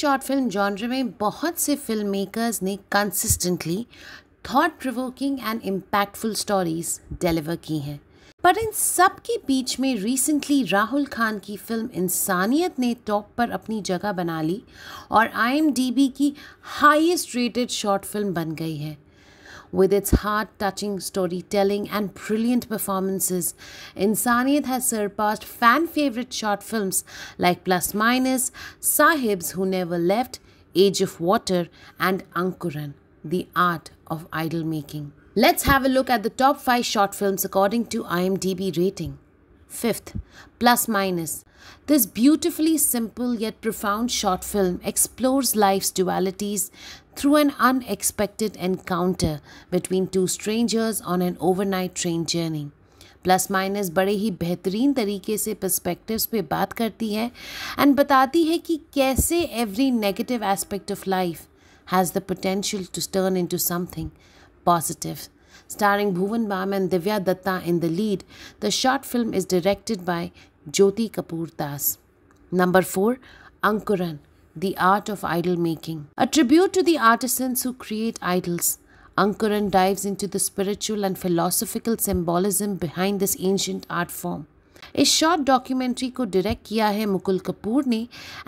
Short film genre में बहुत से फिल्म मेकर्स ने consistently thought provoking and impactful stories deliver की हैं पर इन सब के बीच में रिसेंटली राहुल खान की फिल्म इंसानियत ने टॉप पर अपनी जगह बना ली और आईएमडीबी की हाईएस्ट रेटेड शॉर्ट फिल्म बन गई है With its heart touching storytelling and brilliant performances, Insaniyat has surpassed fan favorite short films like Plus Minus, Sahibs Who Never Left, Age of Water, and Ankuran, The Art of Idol Making. Let's have a look at the top 5 short films according to IMDb rating. Fifth, Plus Minus. This beautifully simple yet profound short film explores life's dualities through an unexpected encounter between two strangers on an overnight train journey. Plus minus बड़े ही बेहतरीन तरीके से perspectives पे बात करती है and बताती है कि कैसे every negative aspect of life has the potential to turn into something positive starring Bhuvan Bam and Divya Datta in the lead. The short film is directed by Jyoti Kapoor Das. Number 4. Ankuran, The Art of Idol Making. A tribute to the artisans who create idols. Ankuran dives into the spiritual and philosophical symbolism behind this ancient art form. इस short documentary को direct किया है मुकुल कपूर ने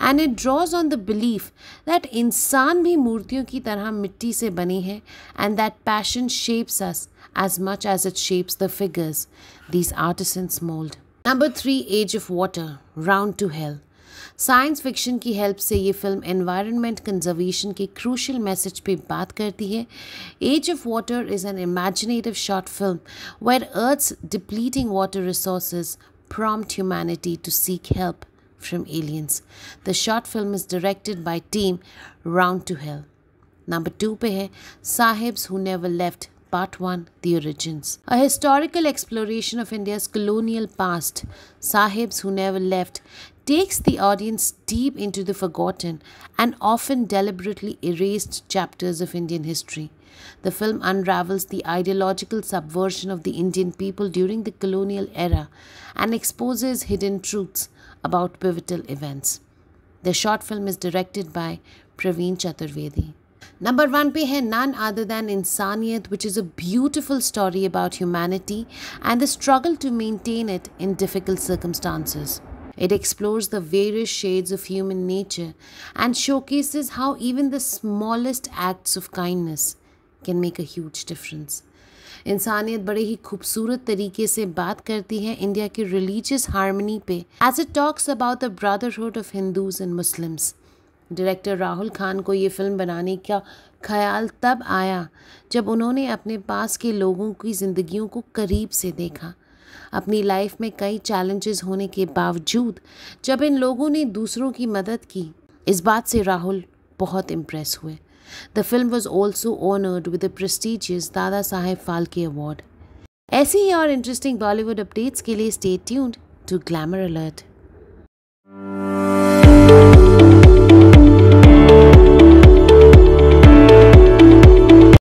and it draws on the belief that इंसान भी मूर्तियों की तरह मिट्टी से बने हैं and that passion shapes us as much as it shapes the figures these artisans mould number three age of water round two health science fiction की हेल्प से ये फिल्म एनवायरनमेंट कंजर्वेशन के क्रूशल मैसेज पे बात करती है age of water is an imaginative short film where earth's depleting water resources prompt humanity to seek help from aliens. The short film is directed by team Round to Hell. Number two पे है Sahibs Who Never Left Part 1 The Origins. A historical exploration of India's colonial past, Sahibs Who Never Left takes the audience deep into the forgotten and often deliberately erased chapters of Indian history. The film unravels the ideological subversion of the Indian people during the colonial era and exposes hidden truths about pivotal events. The short film is directed by Praveen Chaturvedi. Number one pe hai none other than Insaniyat, which is a beautiful story about humanity and the struggle to maintain it in difficult circumstances. It explores the various shades of human nature and showcases how even the smallest acts of kindness can make a huge difference. इंसानियत बड़े ही खूबसूरत तरीके से बात करती है India के religious harmony पे as it talks about the brotherhood of Hindus and Muslims director Rahul Khan को ये फिल्म बनाने का ख्याल तब आया जब उन्होंने अपने पास के लोगों की ज़िंदगियों को करीब से देखा अपनी लाइफ में कई चैलेंजेस होने के बावजूद जब इन लोगों ने दूसरों की मदद की इस बात से राहुल बहुत इम्प्रेस हुए the film was also honoured with the prestigious Dadasaheb Phalke award ऐसी ही और इंटरेस्टिंग बॉलीवुड अपडेट्स के लिए stay tuned to glamour alert